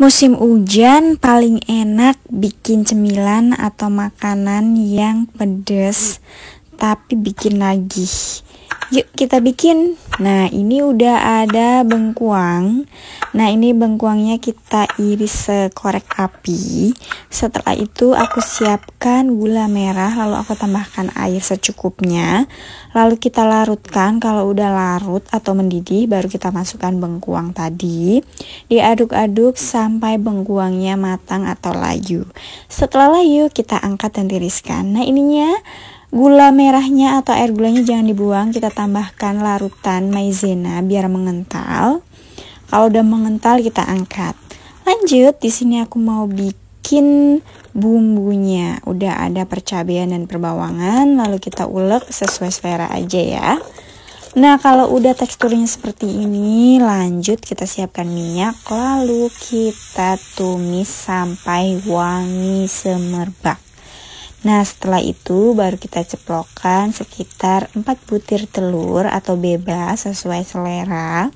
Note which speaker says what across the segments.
Speaker 1: Musim hujan paling enak bikin cemilan atau makanan yang pedes tapi bikin nagih. Yuk kita bikin. Nah, ini udah ada bengkuang. Nah, ini bengkuangnya kita iris sekorek api. Setelah itu aku siapkan gula merah lalu aku tambahkan air secukupnya. Lalu kita larutkan kalau udah larut atau mendidih baru kita masukkan bengkuang tadi. Diaduk-aduk sampai bengkuangnya matang atau layu. Setelah layu kita angkat dan tiriskan. Nah, ininya Gula merahnya atau air gulanya jangan dibuang, kita tambahkan larutan maizena biar mengental. Kalau udah mengental kita angkat. Lanjut, di sini aku mau bikin bumbunya. Udah ada percabian dan perbawangan, lalu kita ulek sesuai selera aja ya. Nah, kalau udah teksturnya seperti ini, lanjut kita siapkan minyak, lalu kita tumis sampai wangi semerbak. Nah, setelah itu baru kita ceplokan sekitar 4 butir telur atau bebas sesuai selera.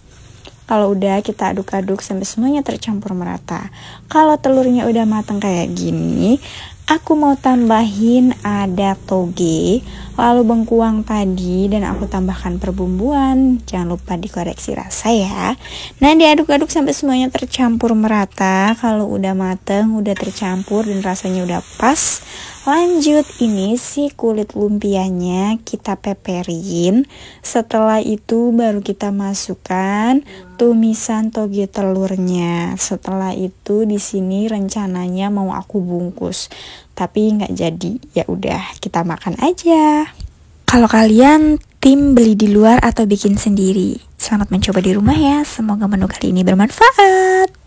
Speaker 1: Kalau udah kita aduk-aduk sampai semuanya tercampur merata. Kalau telurnya udah matang kayak gini, aku mau tambahin ada toge, lalu bengkuang tadi dan aku tambahkan perbumbuan. Jangan lupa dikoreksi rasa ya. Nah, diaduk-aduk sampai semuanya tercampur merata. Kalau udah mateng, udah tercampur dan rasanya udah pas Lanjut ini si kulit lumpianya kita peperin. Setelah itu baru kita masukkan tumisan toge telurnya. Setelah itu di sini rencananya mau aku bungkus, tapi nggak jadi. Ya udah kita makan aja. Kalau kalian tim beli di luar atau bikin sendiri, selamat mencoba di rumah ya. Semoga menu kali ini bermanfaat.